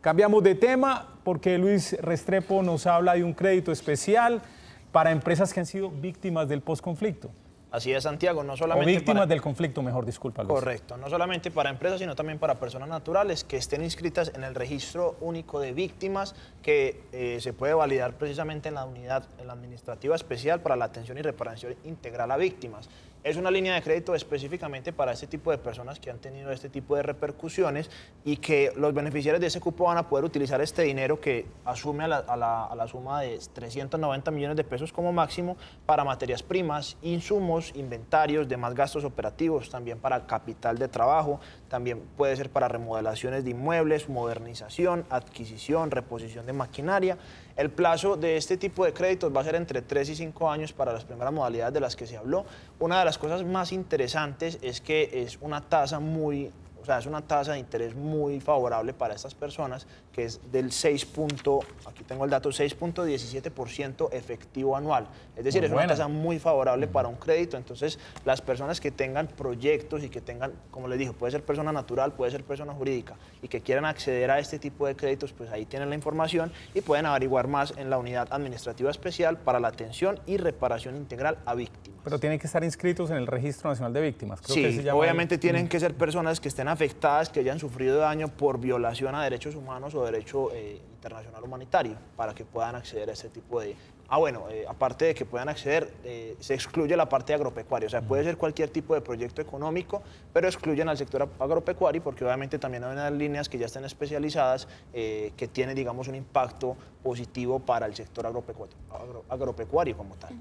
Cambiamos de tema porque Luis Restrepo nos habla de un crédito especial para empresas que han sido víctimas del postconflicto. Así es, Santiago, no solamente... víctimas del conflicto, mejor, disculpa. Correcto, no solamente para empresas, sino también para personas naturales que estén inscritas en el registro único de víctimas que eh, se puede validar precisamente en la unidad, en la administrativa especial para la atención y reparación integral a víctimas. Es una línea de crédito específicamente para este tipo de personas que han tenido este tipo de repercusiones y que los beneficiarios de ese cupo van a poder utilizar este dinero que asume a la suma de 390 millones de pesos como máximo para materias primas, insumos, inventarios demás gastos operativos, también para capital de trabajo, también puede ser para remodelaciones de inmuebles, modernización, adquisición, reposición de maquinaria. El plazo de este tipo de créditos va a ser entre 3 y 5 años para las primeras modalidades de las que se habló. Una de las cosas más interesantes es que es una tasa muy o sea, es una tasa de interés muy favorable para estas personas, que es del 6. aquí tengo el dato, 6.17% efectivo anual. Es decir, es una tasa muy favorable mm. para un crédito. Entonces, las personas que tengan proyectos y que tengan, como les dije, puede ser persona natural, puede ser persona jurídica, y que quieran acceder a este tipo de créditos, pues ahí tienen la información y pueden averiguar más en la unidad administrativa especial para la atención y reparación integral a víctimas. Pero tienen que estar inscritos en el Registro Nacional de Víctimas. Creo sí, obviamente tienen mm. que ser personas que estén afectadas que hayan sufrido daño por violación a derechos humanos o derecho eh, internacional humanitario para que puedan acceder a ese tipo de... Ah, bueno, eh, aparte de que puedan acceder, eh, se excluye la parte agropecuaria, o sea, puede ser cualquier tipo de proyecto económico, pero excluyen al sector agropecuario porque obviamente también hay unas líneas que ya están especializadas que tienen, digamos, un impacto positivo para el sector agropecuario, agropecuario como tal.